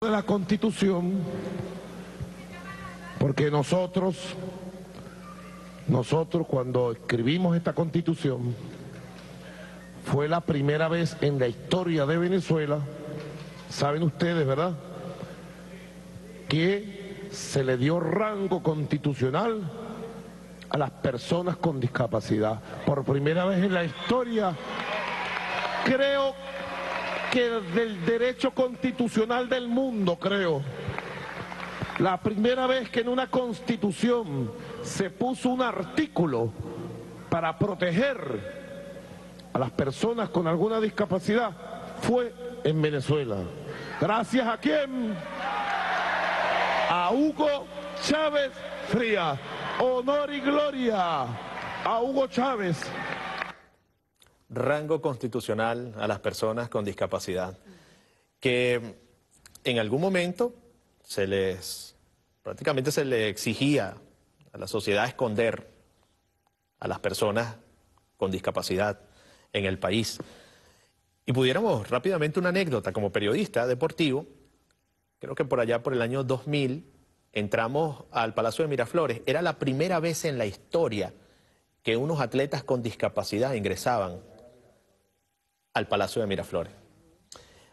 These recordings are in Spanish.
de la Constitución, porque nosotros, nosotros cuando escribimos esta Constitución, fue la primera vez en la historia de Venezuela, saben ustedes, ¿verdad?, que se le dio rango constitucional a las personas con discapacidad. Por primera vez en la historia, creo que que del derecho constitucional del mundo, creo. La primera vez que en una constitución se puso un artículo para proteger a las personas con alguna discapacidad fue en Venezuela. Gracias a quién? A Hugo Chávez Fría. Honor y gloria a Hugo Chávez rango constitucional a las personas con discapacidad, que en algún momento se les, prácticamente se les exigía a la sociedad esconder a las personas con discapacidad en el país. Y pudiéramos rápidamente una anécdota como periodista deportivo, creo que por allá por el año 2000 entramos al Palacio de Miraflores, era la primera vez en la historia que unos atletas con discapacidad ingresaban al Palacio de Miraflores.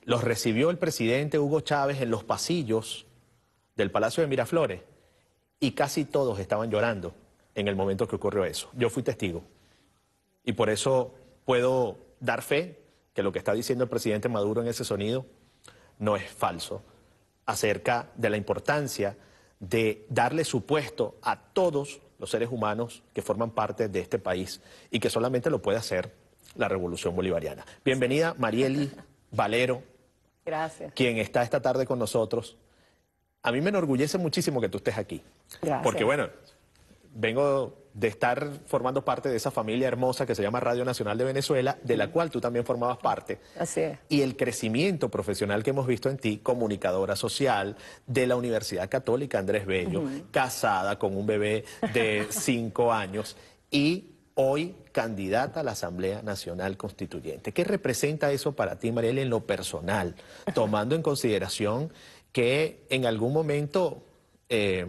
Los recibió el presidente Hugo Chávez en los pasillos del Palacio de Miraflores y casi todos estaban llorando en el momento que ocurrió eso. Yo fui testigo y por eso puedo dar fe que lo que está diciendo el presidente Maduro en ese sonido no es falso acerca de la importancia de darle su puesto a todos los seres humanos que forman parte de este país y que solamente lo puede hacer la revolución bolivariana. Bienvenida, Marieli Valero. Gracias. Quien está esta tarde con nosotros. A mí me enorgullece muchísimo que tú estés aquí. Porque, bueno, vengo de estar formando parte de esa familia hermosa que se llama Radio Nacional de Venezuela, de la cual tú también formabas parte. Así es. Y el crecimiento profesional que hemos visto en ti, comunicadora social de la Universidad Católica Andrés Bello, casada con un bebé de cinco años y hoy candidata a la Asamblea Nacional Constituyente. ¿Qué representa eso para ti, Mariel, en lo personal, tomando en consideración que en algún momento... Eh,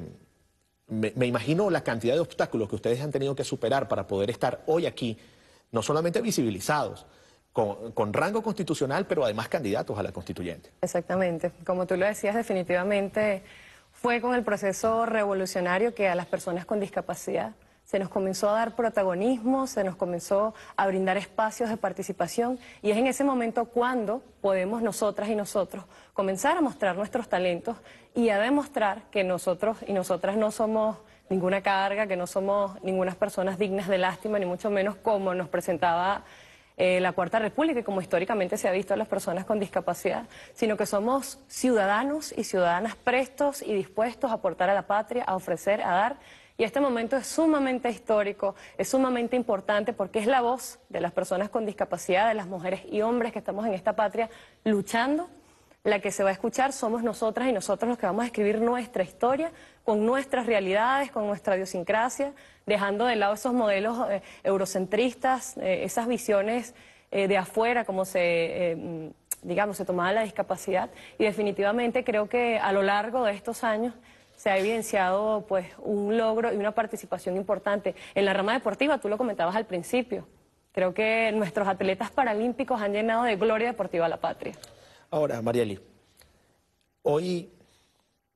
me, imagino la cantidad de obstáculos que ustedes han tenido que superar para poder estar hoy aquí, no solamente visibilizados, con, rango constitucional, pero además candidatos a la constituyente. Exactamente. Como tú lo decías, definitivamente fue con el proceso revolucionario que a las personas con discapacidad se nos comenzó a dar protagonismo, se nos comenzó a brindar espacios de participación y es en ese momento cuando podemos nosotras y nosotros comenzar a mostrar nuestros talentos y a demostrar que nosotros y nosotras no somos ninguna carga, que no somos ninguna personas dignas de lástima, ni mucho menos como nos presentaba eh, la Cuarta República y como históricamente se ha visto a las personas con discapacidad, sino que somos ciudadanos y ciudadanas prestos y dispuestos a aportar a la patria, a ofrecer, a dar y este momento es sumamente histórico, es sumamente importante porque es la voz de las personas con discapacidad, de las mujeres y hombres que estamos en esta patria luchando. La que se va a escuchar somos nosotras y nosotros los que vamos a escribir nuestra historia con nuestras realidades, con nuestra idiosincrasia, dejando de lado esos modelos eh, eurocentristas, eh, esas visiones eh, de afuera, como se em, digamos, se tomaba la discapacidad y definitivamente creo que a lo largo de estos años se ha evidenciado pues un logro y una participación importante. En la rama deportiva, tú lo comentabas al principio, creo que nuestros atletas paralímpicos han llenado de gloria deportiva a la patria. Ahora, Marieli, hoy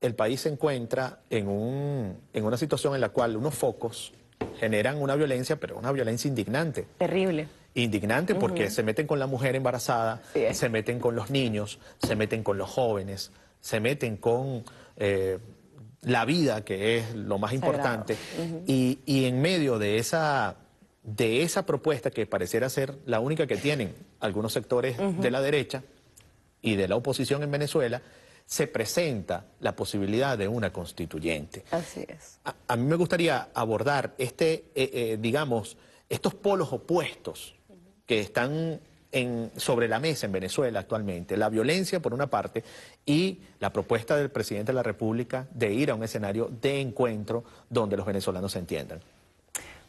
el país se encuentra en, un, en una situación en la cual unos focos generan una violencia, pero una violencia indignante. Terrible indignante porque se meten con la mujer embarazada, se meten con los niños, se meten con los jóvenes, se meten con eh, la vida, que es lo más importante, y, en medio de esa, de esa propuesta que pareciera ser la única que tienen algunos sectores de la derecha y de la oposición en Venezuela, se presenta la posibilidad de una constituyente. Así es. A, mí me gustaría abordar este, eh, eh, digamos, estos polos opuestos que están sobre la mesa en Venezuela actualmente, la violencia por una parte y la propuesta del presidente de la República de ir a un escenario de encuentro donde los venezolanos se entiendan.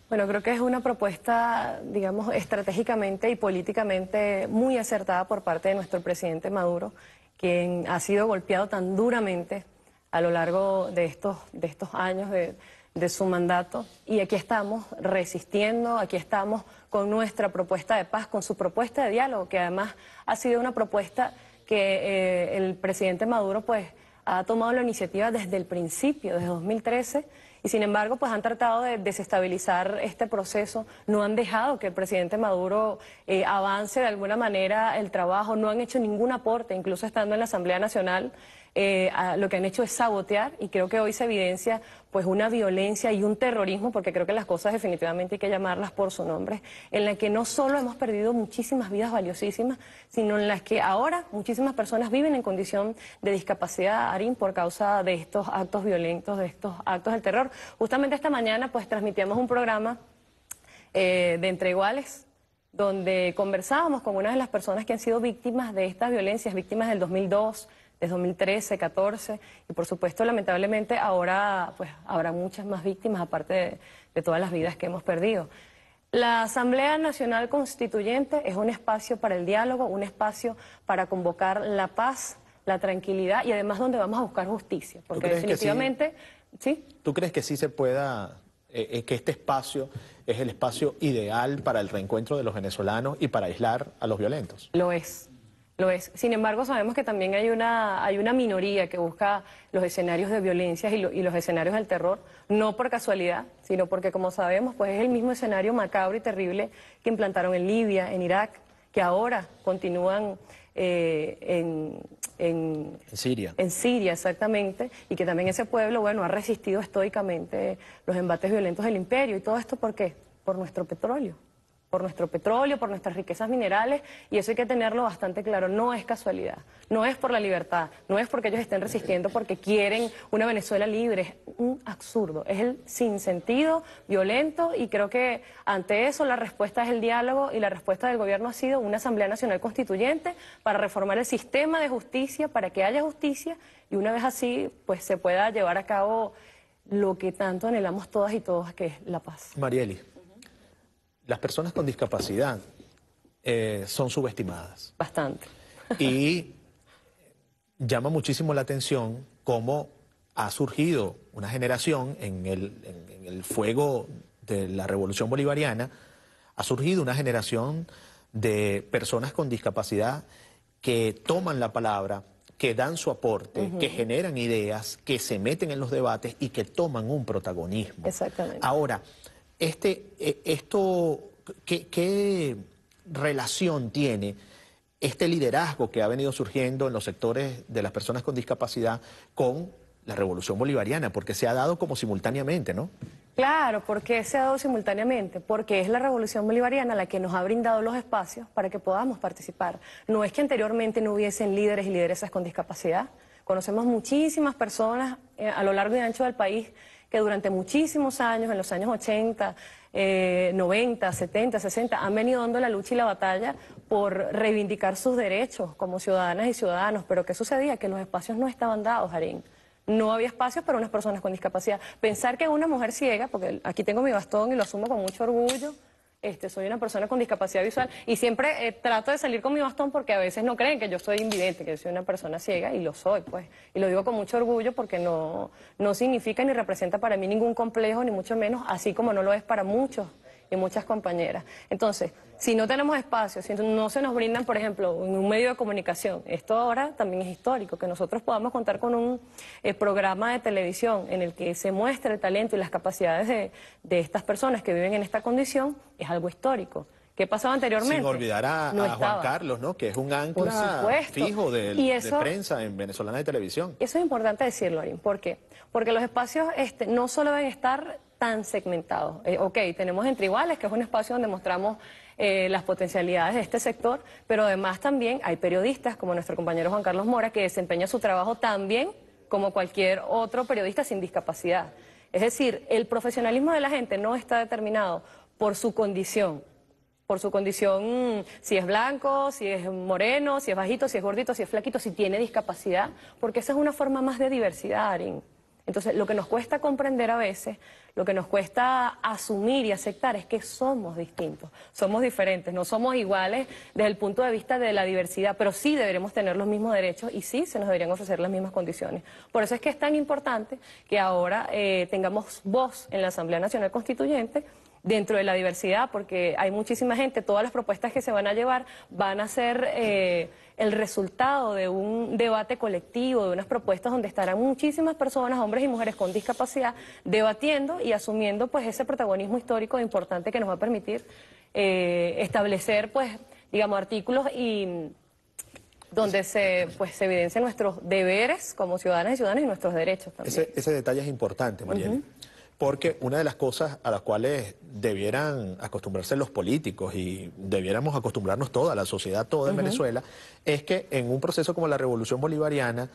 Bueno, creo que es una propuesta, digamos, estratégicamente y políticamente muy acertada por parte de nuestro presidente Maduro, quien ha sido golpeado tan duramente a lo largo de estos, de estos años de de su mandato y aquí estamos resistiendo, aquí estamos con nuestra propuesta de paz, con su propuesta de diálogo, que además ha sido una propuesta que eh, el presidente Maduro pues ha tomado la iniciativa desde el principio, desde 2013, y sin embargo pues han tratado de desestabilizar este proceso, no han dejado que el presidente Maduro eh, avance de alguna manera el trabajo, no han hecho ningún aporte, incluso estando en la Asamblea Nacional. Eh, lo que han hecho es sabotear y creo que hoy se evidencia pues una violencia y un terrorismo, porque creo que las cosas definitivamente hay que llamarlas por su nombre, en la que no solo hemos perdido muchísimas vidas valiosísimas, sino en las que ahora muchísimas personas viven en condición de discapacidad, harín por causa de estos actos violentos, de estos actos del terror. Justamente esta mañana pues transmitíamos un programa eh, de Entre Iguales, donde conversábamos con una de las personas que han sido víctimas de estas violencias, víctimas del 2002, es 2013, 14, y por supuesto, lamentablemente, ahora pues, habrá muchas más víctimas, aparte de, todas las vidas que hemos perdido. La Asamblea Nacional Constituyente es un espacio para el diálogo, un espacio para convocar la paz, la tranquilidad y además donde vamos a buscar justicia, porque definitivamente, sí? ¿Tú crees que sí se pueda eh, eh, que este espacio es el espacio ideal para el reencuentro de los venezolanos y para aislar a los violentos? Lo es es. Sin embargo, sabemos que también hay una, hay una minoría que busca los escenarios de violencia y, los escenarios del terror, no por casualidad, sino porque, como sabemos, pues es el mismo escenario macabro y terrible que implantaron en Libia, en Irak, que ahora continúan eh, en, en, Siria. En Siria, exactamente, y que también ese pueblo, bueno, ha resistido estoicamente los embates violentos del imperio. ¿Y todo esto por qué? Por nuestro petróleo por nuestro petróleo, por nuestras riquezas minerales, y eso hay que tenerlo bastante claro, no es casualidad, no es por la libertad, no es porque ellos estén resistiendo porque quieren una Venezuela libre, es un absurdo, es el sinsentido, violento, y creo que ante eso la respuesta es el diálogo, y la respuesta del gobierno ha sido una Asamblea Nacional Constituyente para reformar el sistema de justicia, para que haya justicia, y una vez así, pues se pueda llevar a cabo lo que tanto anhelamos todas y todos, que es la paz. Marieli las personas con discapacidad eh, son subestimadas. Bastante. y llama muchísimo la atención cómo ha surgido una generación en el, fuego de la revolución bolivariana, ha surgido una generación de personas con discapacidad que toman la palabra, que dan su aporte, que generan ideas, que se meten en los debates y que toman un protagonismo. Exactamente. Ahora, este, e, esto, ¿qué, relación tiene este liderazgo que ha venido surgiendo en los sectores de las personas con discapacidad con la revolución bolivariana? Porque se ha dado como simultáneamente, ¿no? Claro, porque se ha dado simultáneamente, porque es la revolución bolivariana la que nos ha brindado los espacios para que podamos participar. No es que anteriormente no hubiesen líderes y lideresas con discapacidad. Conocemos muchísimas personas eh, a lo largo y ancho del país que durante muchísimos años, en los años 80, 90, 70, 60, han venido dando la lucha y la batalla por reivindicar sus derechos como ciudadanas y ciudadanos. Pero ¿qué sucedía? Que los espacios no estaban dados, Harín. No había espacios para unas personas con discapacidad. Pensar que una mujer ciega, porque aquí tengo mi bastón y lo asumo con mucho orgullo, este, soy una persona con discapacidad visual y siempre eh, trato de salir con mi bastón porque a veces no creen que yo soy invidente, que soy una persona ciega y lo soy, pues. Y lo digo con mucho orgullo porque no, no significa ni representa para mí ningún complejo, ni mucho menos, así como no lo es para muchos y muchas compañeras. Entonces, si no tenemos espacio, si no se nos brindan, por ejemplo, un medio de comunicación, esto ahora también es histórico, que nosotros podamos contar con un eh, programa de televisión en el que se muestre el talento y las capacidades de, estas personas que viven en esta condición, es algo histórico. ¿Qué pasaba anteriormente? Sin olvidar a, Juan Carlos, ¿no? Que es un ancla fijo de, prensa en venezolana de televisión. Eso es importante decirlo, Arin. ¿Por qué? Porque los espacios este, no solo deben estar tan segmentados. Eh, ok, tenemos entre iguales, que es un espacio donde mostramos eh, las potencialidades de este sector, pero además también hay periodistas, como nuestro compañero Juan Carlos Mora, que desempeña su trabajo tan bien como cualquier otro periodista sin discapacidad. Es decir, el profesionalismo de la gente no está determinado por su condición, por su condición, mm, si es blanco, si es moreno, si es bajito, si es gordito, si es flaquito, si tiene discapacidad, porque esa es una forma más de diversidad, Arin. Entonces, lo que nos cuesta comprender a veces, lo que nos cuesta asumir y aceptar es que somos distintos, somos diferentes, no somos iguales desde el punto de vista de la diversidad, pero sí deberemos tener los mismos derechos y sí se nos deberían ofrecer las mismas condiciones. Por eso es que es tan importante que ahora eh, tengamos voz en la Asamblea Nacional Constituyente dentro de la diversidad, porque hay muchísima gente, todas las propuestas que se van a llevar van a ser eh, el resultado de un debate colectivo, de unas propuestas donde estarán muchísimas personas, hombres y mujeres con discapacidad, debatiendo y asumiendo pues ese protagonismo histórico importante que nos va a permitir eh, establecer pues, digamos, artículos y donde se, pues, se nuestros deberes como ciudadanas y ciudadanos y nuestros derechos también. Ese, detalle es importante, María porque una de las cosas a las cuales debieran acostumbrarse los políticos y debiéramos acostumbrarnos toda, la sociedad toda en Venezuela, es que en un proceso como la Revolución Bolivariana,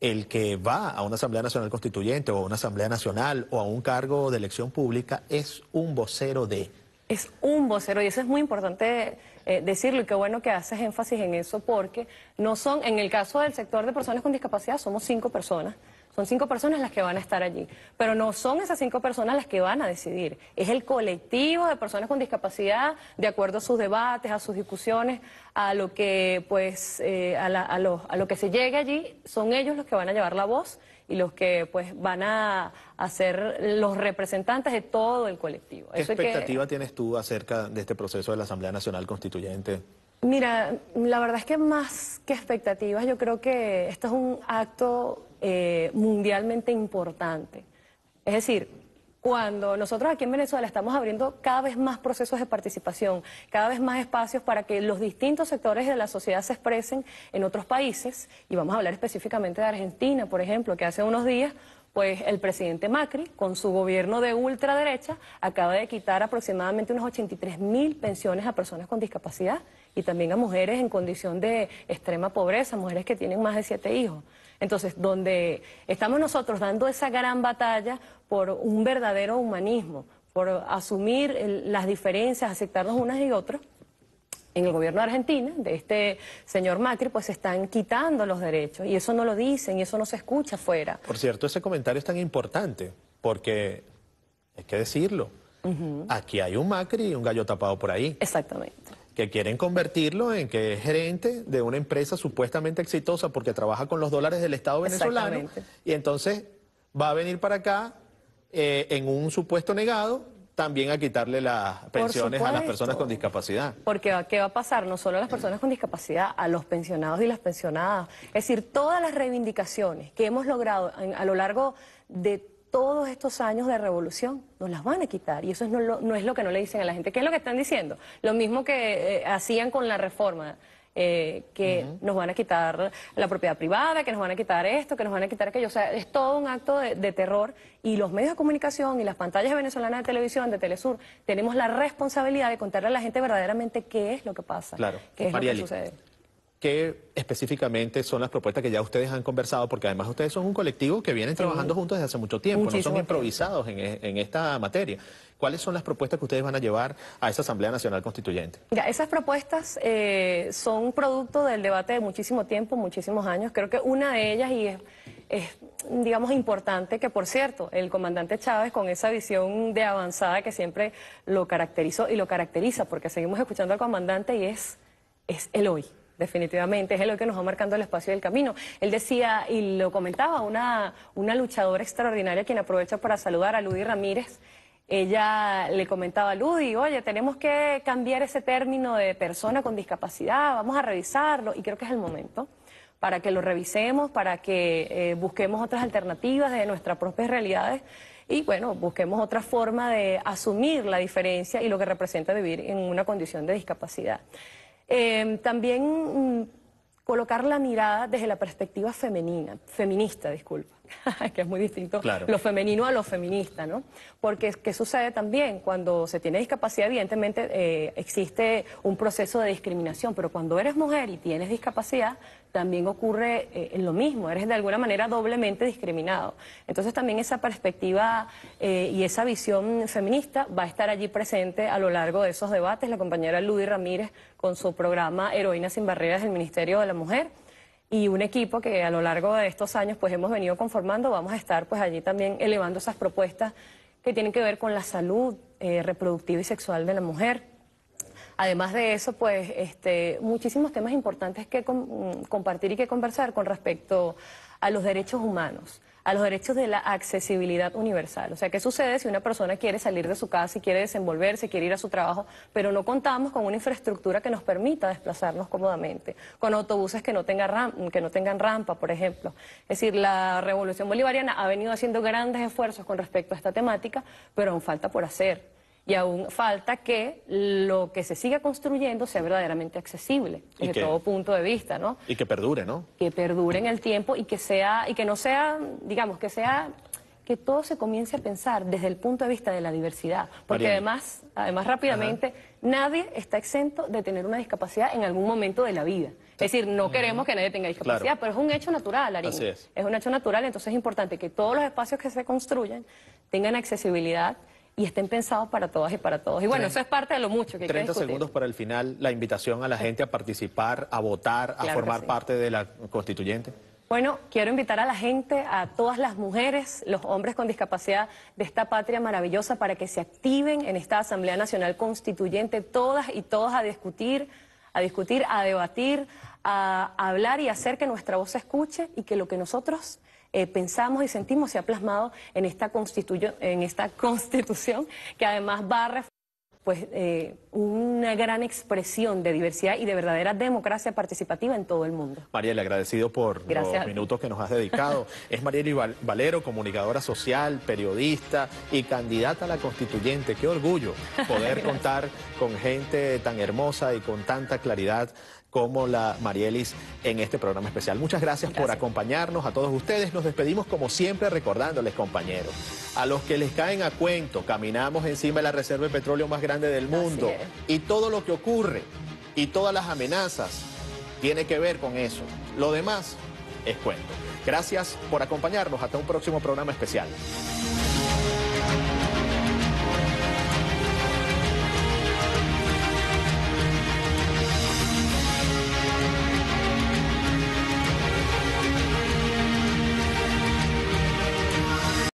el que va a una Asamblea Nacional Constituyente o a una Asamblea Nacional o a un cargo de elección pública es un vocero de... Es un vocero y eso es muy importante eh, decirlo y qué bueno que haces énfasis en eso porque no son, en el caso del sector de personas con discapacidad, somos cinco personas son cinco personas las que van a estar allí, pero no son esas cinco personas las que van a decidir. Es el colectivo de personas con discapacidad, de acuerdo a sus debates, a sus discusiones, a lo que pues eh, a, a, lo, que se llegue allí, son ellos los que van a llevar la voz y los que pues van a, hacer ser los representantes de todo el colectivo. ¿Qué expectativa tienes tú acerca de este proceso de la Asamblea Nacional Constituyente? Mira, la verdad es que más que expectativas, yo creo que esto es un acto eh, mundialmente importante. Es decir, cuando nosotros aquí en Venezuela estamos abriendo cada vez más procesos de participación, cada vez más espacios para que los distintos sectores de la sociedad se expresen en otros países, y vamos a hablar específicamente de Argentina, por ejemplo, que hace unos días pues el presidente Macri, con su gobierno de ultraderecha, acaba de quitar aproximadamente unas 83 mil pensiones a personas con discapacidad y también a mujeres en condición de extrema pobreza, mujeres que tienen más de siete hijos. Entonces, donde estamos nosotros dando esa gran batalla por un verdadero humanismo, por asumir las diferencias, aceptarnos unas y otras, en el gobierno de Argentina, de este señor Macri, pues están quitando los derechos y eso no lo dicen y eso no se escucha afuera. Por cierto, ese comentario es tan importante porque, hay que decirlo, aquí hay un Macri y un gallo tapado por ahí. Exactamente. Que quieren convertirlo en que es gerente de una empresa supuestamente exitosa porque trabaja con los dólares del Estado venezolano y entonces va a venir para acá eh, en un supuesto negado también a quitarle las pensiones a las personas con discapacidad. Porque ¿qué va a pasar? No solo a las personas con discapacidad, a los pensionados y las pensionadas. Es decir, todas las reivindicaciones que hemos logrado a lo largo de todos estos años de revolución, nos las van a quitar. Y eso no, es lo que no le dicen a la gente. ¿Qué es lo que están diciendo? Lo mismo que eh, hacían con la reforma eh, que nos van a quitar la propiedad privada, que nos van a quitar esto, que nos van a quitar aquello. O sea, es todo un acto de, terror y los medios de comunicación y las pantallas venezolanas de televisión, de Telesur, tenemos la responsabilidad de contarle a la gente verdaderamente qué es lo que pasa, qué es lo que sucede. ¿Qué específicamente son las propuestas que ya ustedes han conversado? Porque además ustedes son un colectivo que vienen trabajando juntos desde hace mucho tiempo, no son improvisados e, en, esta materia. ¿Cuáles son las propuestas que ustedes van a llevar a esa Asamblea Nacional Constituyente? esas propuestas eh, son producto del debate de muchísimo tiempo, muchísimos años. Creo que una de ellas, y es, digamos, importante que, por cierto, el comandante Chávez, con esa visión de avanzada que siempre lo caracterizó y lo caracteriza, porque seguimos escuchando al comandante y es, es el hoy definitivamente, es lo que nos va marcando el espacio del camino. Él decía, y lo comentaba, una, una luchadora extraordinaria, quien aprovecha para saludar a Ludy Ramírez, ella le comentaba a Ludi, oye, tenemos que cambiar ese término de persona con discapacidad, vamos a revisarlo, y creo que es el momento para que lo revisemos, para que eh, busquemos otras alternativas de nuestras propias realidades y, bueno, busquemos otra forma de asumir la diferencia y lo que representa vivir en una condición de discapacidad. Em, también mm, colocar la mirada desde la perspectiva femenina, feminista, disculpa que es muy distinto lo femenino a lo feminista, ¿no? Porque ¿qué sucede también? Cuando se tiene discapacidad, evidentemente eh, existe un proceso de discriminación, pero cuando eres mujer y tienes discapacidad, también ocurre eh, lo mismo, eres de alguna manera doblemente discriminado. Entonces también esa perspectiva eh, y esa visión feminista va a estar allí presente a lo largo de esos debates. La compañera Ludi Ramírez con su programa Heroínas sin Barreras del Ministerio de la Mujer y un equipo que a lo largo de estos años pues hemos venido conformando, vamos a estar pues allí también elevando esas propuestas que tienen que ver con la salud eh, reproductiva y sexual de la mujer. Además de eso, pues este, muchísimos temas importantes que compartir y que conversar con respecto a los derechos humanos a los derechos de la accesibilidad universal. O sea, ¿qué sucede si una persona quiere salir de su casa y quiere desenvolverse, quiere ir a su trabajo, pero no contamos con una infraestructura que nos permita desplazarnos cómodamente, con autobuses que no, que no tengan rampa, por ejemplo? Es decir, la revolución bolivariana ha venido haciendo grandes esfuerzos con respecto a esta temática, pero aún falta por hacer y aún falta que lo que se siga construyendo sea verdaderamente accesible desde todo punto de vista, ¿no? Y que perdure, ¿no? Que perdure en el tiempo y que sea y que no sea, digamos, que sea que todo se comience a pensar desde el punto de vista de la diversidad, porque además, además rápidamente nadie está exento de tener una discapacidad en algún momento de la vida. Es decir, no queremos que nadie tenga discapacidad, pero es un hecho natural, Ari. es. es un hecho natural, entonces es importante que todos los espacios que se construyan tengan accesibilidad y estén pensados para todas y para todos. Y bueno, eso es parte de lo mucho que 30 segundos para el final, la invitación a la gente a participar, a votar, a formar parte de la constituyente. Bueno, quiero invitar a la gente, a todas las mujeres, los hombres con discapacidad de esta patria maravillosa para que se activen en esta Asamblea Nacional Constituyente, todas y todos a discutir, a discutir, a debatir, a hablar y hacer que nuestra voz se escuche y que lo que nosotros eh, pensamos y sentimos se ha plasmado en esta, en esta constitución que además va a pues eh, una gran expresión de diversidad y de verdadera democracia participativa en todo el mundo. Mariela, agradecido por los minutos que nos has dedicado. es Mariela Valero, comunicadora social, periodista y candidata a la constituyente. Qué orgullo poder contar con gente tan hermosa y con tanta claridad como la Marielis en este programa especial. Muchas gracias, por acompañarnos a todos ustedes. Nos despedimos como siempre recordándoles, compañeros, a los que les caen a cuento, caminamos encima de la reserva de petróleo más grande del mundo y todo lo que ocurre y todas las amenazas tiene que ver con eso. Lo demás es cuento. Gracias por acompañarnos. Hasta un próximo programa especial.